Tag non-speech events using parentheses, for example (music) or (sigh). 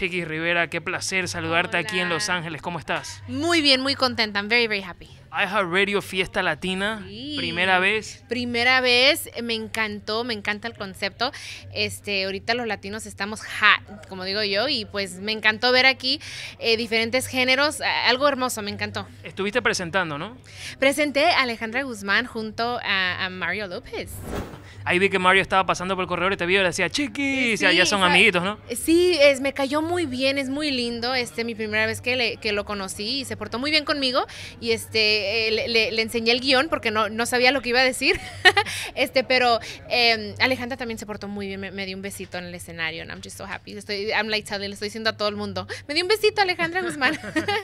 Chiqui Rivera, qué placer saludarte aquí en Los Ángeles. ¿Cómo estás? Muy bien, muy contenta. I'm very, very happy. Radio Fiesta Latina, primera vez. Primera vez, me encantó, me encanta el concepto. Este, ahorita los latinos estamos hot, como digo yo, y pues me encantó ver aquí eh, diferentes géneros, algo hermoso, me encantó. Estuviste presentando, ¿no? Presenté a Alejandra Guzmán junto a, Mario López. Ahí vi que Mario estaba pasando por el corredor y te vio y le decía, chiqui ya son amiguitos, ¿no? Sí, es, me cayó muy bien, es muy lindo, este, mi primera vez que, que lo conocí y se portó muy bien conmigo y este, eh, le, enseñé el guión porque no, no, sabía lo que iba a decir. (laughs) este, pero em, Alejandra también se portó muy bien. Me, dio un besito en el escenario. I'm just so happy. Estoy, I'm like, le estoy diciendo a todo el mundo. Me dio un besito, Alejandra Guzmán. (laughs)